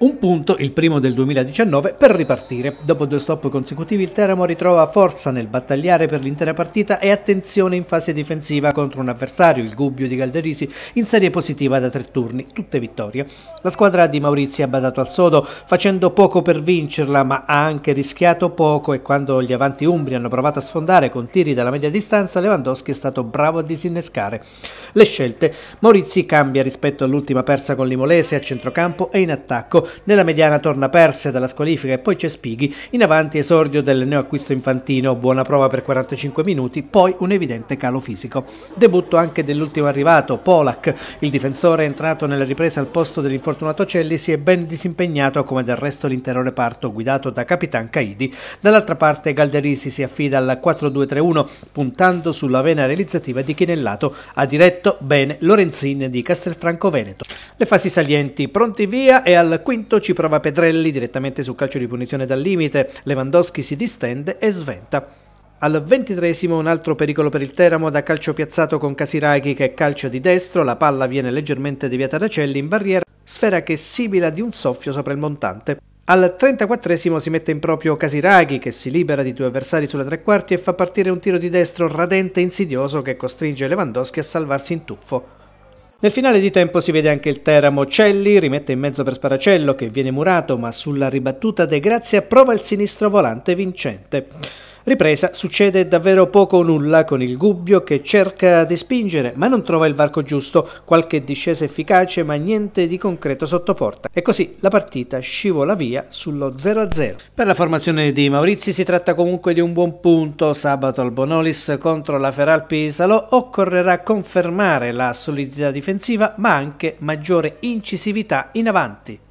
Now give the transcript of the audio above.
un punto, il primo del 2019, per ripartire. Dopo due stop consecutivi il Teramo ritrova forza nel battagliare per l'intera partita e attenzione in fase difensiva contro un avversario, il Gubbio di Calderisi, in serie positiva da tre turni, tutte vittorie. La squadra di Maurizio ha badato al sodo, facendo poco per vincerla, ma ha anche rischiato poco e quando gli avanti umbri hanno provato a sfondare con tiri dalla media distanza, Lewandowski è stato bravo a disinnescare. Le scelte. Maurizio cambia rispetto all'ultima persa con l'Imolese a centrocampo e in attacco nella mediana torna Perse dalla squalifica e poi c'è Spighi, in avanti esordio del neoacquisto infantino, buona prova per 45 minuti, poi un evidente calo fisico. Debutto anche dell'ultimo arrivato, Polak, il difensore entrato nella ripresa al posto dell'infortunato Celli si è ben disimpegnato come del resto l'intero reparto guidato da Capitan Caidi. Dall'altra parte Galderisi si affida al 4-2-3-1 puntando sulla vena realizzativa di Chinellato, ha diretto bene Lorenzin di Castelfranco Veneto. Le fasi salienti pronti via e al quinto momento ci prova Pedrelli direttamente sul calcio di punizione dal limite, Lewandowski si distende e sventa. Al ventitresimo un altro pericolo per il Teramo da calcio piazzato con Casiraghi che calcia di destro, la palla viene leggermente deviata da Celli in barriera, sfera che sibila di un soffio sopra il montante. Al 34 si mette in proprio Casiraghi che si libera di due avversari sulla tre quarti e fa partire un tiro di destro radente e insidioso che costringe Lewandowski a salvarsi in tuffo. Nel finale di tempo si vede anche il Teramo Celli, rimette in mezzo per Sparacello che viene murato ma sulla ribattuta De Grazia prova il sinistro volante vincente ripresa succede davvero poco o nulla con il Gubbio che cerca di spingere ma non trova il varco giusto, qualche discesa efficace ma niente di concreto sotto porta e così la partita scivola via sullo 0-0. Per la formazione di Maurizi si tratta comunque di un buon punto, sabato al Bonolis contro la Feral Pisalo occorrerà confermare la solidità difensiva ma anche maggiore incisività in avanti.